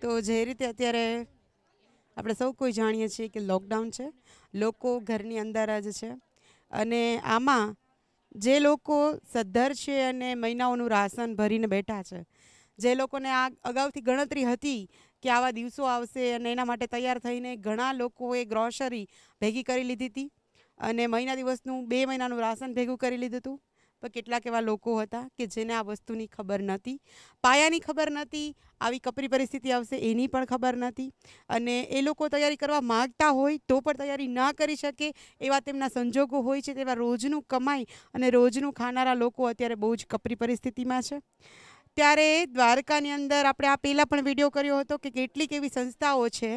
તો જે રીતે અત્યારે આપણે સૌ કોઈ જાણીએ છીએ કે લોકડાઉન છે લોકો ઘરની અંદર જ છે અને આમાં જે લોકો સદ્ધર છે અને મહિનાઓનું રાશન ભરીને બેઠા છે જે લોકોને આ અગાઉથી ગણતરી હતી કે આવા દિવસો આવશે અને એના માટે તૈયાર થઈને ઘણા લોકોએ ગ્રોસરી ભેગી કરી લીધી હતી અને મહિના દિવસનું બે મહિનાનું રાશન ભેગું કરી લીધું હતું પણ કેટલાક એવા લોકો હતા કે જેને આ વસ્તુની ખબર નહોતી પાયાની ખબર નહોતી આવી કપરી પરિસ્થિતિ આવશે એની પણ ખબર નહોતી અને એ લોકો તૈયારી કરવા માગતા હોય તો પણ તૈયારી ના કરી શકે એવા તેમના સંજોગો હોય છે તેવા રોજનું કમાઈ અને રોજનું ખાનારા લોકો અત્યારે બહુ જ કપરી પરિસ્થિતિમાં છે ત્યારે દ્વારકાની અંદર આપણે આ પહેલાં પણ વિડીયો કર્યો હતો કે કેટલીક એવી સંસ્થાઓ છે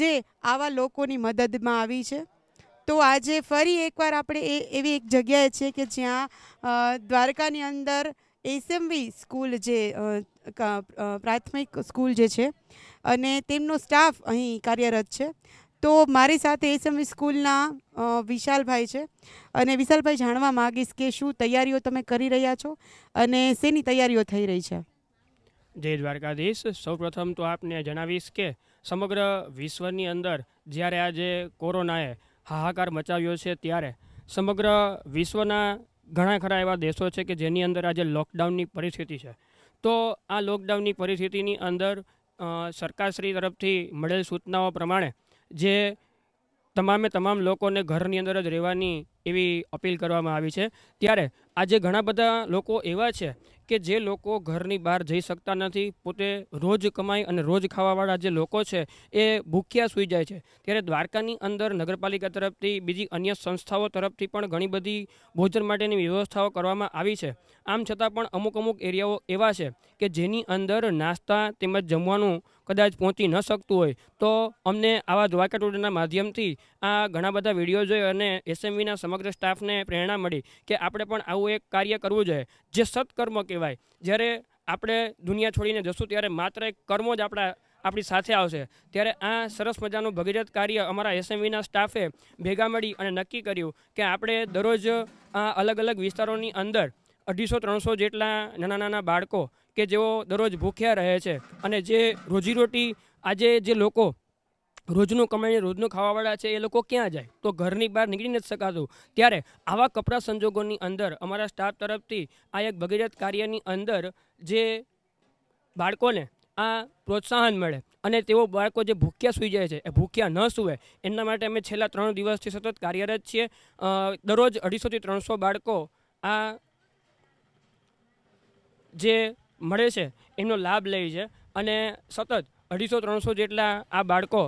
જે આવા લોકોની મદદમાં આવી છે તો આજે ફરી એકવાર આપણે એ એવી એક જગ્યાએ છે કે જ્યાં દ્વારકાની અંદર એસએમવી સ્કૂલ જે પ્રાથમિક સ્કૂલ જે છે અને તેમનો સ્ટાફ અહીં કાર્યરત છે તો મારી સાથે એસએમવી સ્કૂલના વિશાલભાઈ છે અને વિશાલભાઈ જાણવા માગીશ કે શું તૈયારીઓ તમે કરી રહ્યા છો અને શેની તૈયારીઓ થઈ રહી છે જય દ્વારકાધીશ સૌપ્રથમ તો આપને જણાવીશ કે સમગ્ર વિશ્વની અંદર જ્યારે આજે કોરોનાએ હાહાકાર મચાવ્યો છે ત્યારે સમગ્ર વિશ્વના ઘણા ખરા એવા દેશો છે કે જેની અંદર આજે લોકડાઉનની પરિસ્થિતિ છે તો આ લોકડાઉનની પરિસ્થિતિની અંદર સરકારશ્રી તરફથી મળેલ સૂચનાઓ પ્રમાણે જે તમામે તમામ લોકોને ઘરની અંદર જ રહેવાની એવી અપીલ કરવામાં આવી છે ત્યારે આજે ઘણા બધા લોકો એવા છે કે જે લોકો ઘરની બહાર જઈ શકતા નથી પોતે રોજ કમાઈ અને રોજ ખાવાવાળા જે લોકો છે એ ભૂખ્યા સૂઈ જાય છે ત્યારે દ્વારકાની અંદર નગરપાલિકા તરફથી બીજી અન્ય સંસ્થાઓ તરફથી પણ ઘણી બધી ભોજન માટેની વ્યવસ્થાઓ કરવામાં આવી છે આમ છતાં પણ અમુક અમુક એરિયાઓ એવા છે કે જેની અંદર નાસ્તા તેમજ જમવાનું કદાચ પહોંચી ન શકતું હોય તો અમને આવા દ્વારકા ટોડના માધ્યમથી આ ઘણા બધા વિડીયો જોઈ અને એસએમવીના સમગ્ર સમગ્ર સ્ટાફને પ્રેરણા મળી કે આપણે પણ આવું એક કાર્ય કરવું જોઈએ જે સત્કર્મ કહેવાય જ્યારે આપણે દુનિયા છોડીને જશું ત્યારે માત્ર એક કર્મો જ આપણા આપણી સાથે આવશે ત્યારે આ સરસ મજાનું ભગીરથ કાર્ય અમારા એસએમવીના સ્ટાફે ભેગા મળી અને નક્કી કર્યું કે આપણે દરરોજ આ અલગ અલગ વિસ્તારોની અંદર અઢીસો ત્રણસો જેટલા નાના નાના બાળકો કે જેઓ દરરોજ ભૂખ્યા રહે છે અને જે રોજીરોટી આજે જે લોકો રોજનું કમાઈને રોજનું ખાવાવાળા છે એ લોકો ક્યાં જાય તો ઘરની બહાર નીકળી નથી શકાતું ત્યારે આવા કપરા સંજોગોની અંદર અમારા સ્ટાફ તરફથી આ એક ભગીરથ કાર્યની અંદર જે બાળકોને આ પ્રોત્સાહન મળે અને તેઓ બાળકો જે ભૂખ્યા સૂઈ જાય છે એ ભૂખ્યા ન સૂવે એમના માટે અમે છેલ્લા ત્રણ દિવસથી સતત કાર્યરત છીએ દરરોજ અઢીસોથી ત્રણસો બાળકો આ જે મળે છે એનો લાભ લે છે અને સતત અઢીસો ત્રણસો જેટલા આ બાળકો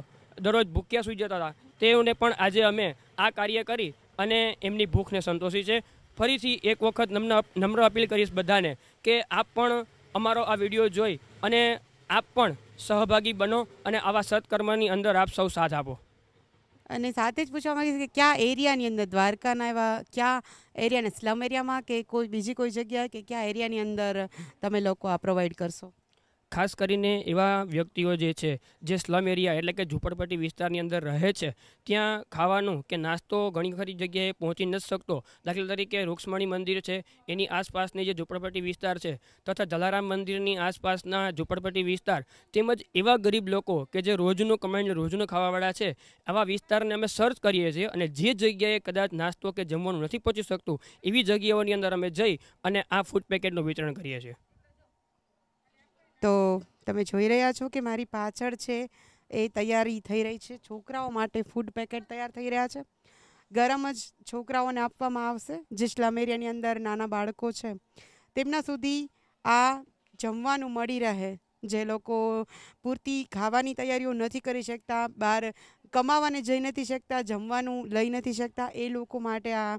દરરોજ ભૂખ્યા સૂઈ જતા હતા તેઓને પણ આજે અમે આ કાર્ય કરી અને એમની ભૂખને સંતોષી છે ફરીથી એક વખત નમ્ર નમ્ર અપીલ કરીશ બધાને કે આપ પણ અમારો આ વિડીયો જોઈ અને આપ પણ સહભાગી બનો અને આવા સત્કર્મની અંદર આપ સૌ સાથ આપો અને સાથે જ પૂછવા માંગીશ કે ક્યાં એરિયાની અંદર દ્વારકાના એવા ક્યાં એરિયાને સ્લમ એરિયામાં કે કોઈ બીજી કોઈ જગ્યા કે ક્યાં એરિયાની અંદર તમે લોકો આ પ્રોવાઈડ કરશો ખાસ કરીને એવા વ્યક્તિઓ જે છે જે સ્લમ એરિયા એટલે કે ઝૂંપડપટ્ટી વિસ્તારની અંદર રહે છે ત્યાં ખાવાનું કે નાસ્તો ઘણી ખરી જગ્યાએ પહોંચી નથી શકતો દાખલા તરીકે રૂક્ષ્મણી મંદિર છે એની આસપાસની જે ઝૂંપડપટ્ટી વિસ્તાર છે તથા જલારામ મંદિરની આસપાસના ઝૂંપડપટ્ટી વિસ્તાર તેમજ એવા ગરીબ લોકો કે જે રોજનું કમાઈને રોજનું ખાવાવાળા છે આવા વિસ્તારને અમે સર્ચ કરીએ છીએ અને જે જગ્યાએ કદાચ નાસ્તો કે જમવાનું નથી પહોંચી શકતું એવી જગ્યાઓની અંદર અમે જઈ અને આ ફૂડ પેકેટનું વિતરણ કરીએ છીએ તો તમે જોઈ રહ્યા છો કે મારી પાછળ છે એ તૈયારી થઈ રહી છે છોકરાઓ માટે ફૂડ પેકેટ તૈયાર થઈ રહ્યા છે ગરમ જ છોકરાઓને આપવામાં આવશે જે સ્લમેરિયાની અંદર નાના બાળકો છે તેમના સુધી આ જમવાનું મળી રહે જે લોકો પૂરતી ખાવાની તૈયારીઓ નથી કરી શકતા બહાર કમાવાને જઈ નથી શકતા જમવાનું લઈ નથી શકતા એ લોકો માટે આ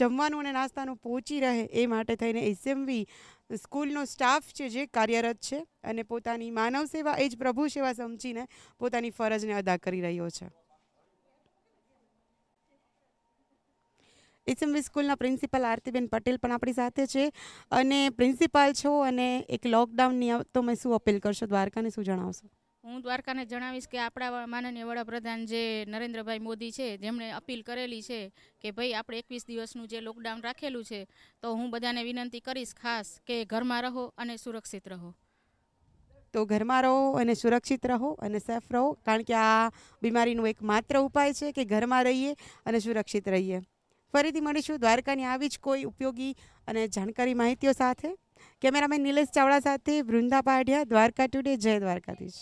જમવાનું અને નાસ્તાનું પહોંચી રહે એ માટે થઈને એસએમવી સ્કૂલનો સ્ટાફ છે જે કાર્યરત છે અને પોતાની માનવ સેવા એ જ પ્રભુ સેવા સમજીને પોતાની ફરજને અદા કરી રહ્યો છે એસએમવી સ્કૂલના પ્રિન્સિપાલ આરતીબેન પટેલ પણ આપણી સાથે છે અને પ્રિન્સિપાલ છો અને એક લોકડાઉનની તો મેં શું અપીલ કરશો દ્વારકાને શું જણાવશો હું દ્વારકાને જણાવીશ કે આપણા માનનીય વડાપ્રધાન જે નરેન્દ્રભાઈ મોદી છે જેમણે અપીલ કરેલી છે કે ભાઈ આપણે એકવીસ દિવસનું જે લોકડાઉન રાખેલું છે તો હું બધાને વિનંતી કરીશ ખાસ કે ઘરમાં રહો અને સુરક્ષિત રહો તો ઘરમાં રહો અને સુરક્ષિત રહો અને સેફ રહો કારણ કે આ બીમારીનું એક માત્ર ઉપાય છે કે ઘરમાં રહીએ અને સુરક્ષિત રહીએ ફરીથી મળીશું દ્વારકાની આવી જ કોઈ ઉપયોગી અને જાણકારી માહિતીઓ સાથે કેમેરામેન નિલેશ ચાવડા સાથે વૃંદા પાઢિયા દ્વારકા ટુડે જય દ્વારકાધીશ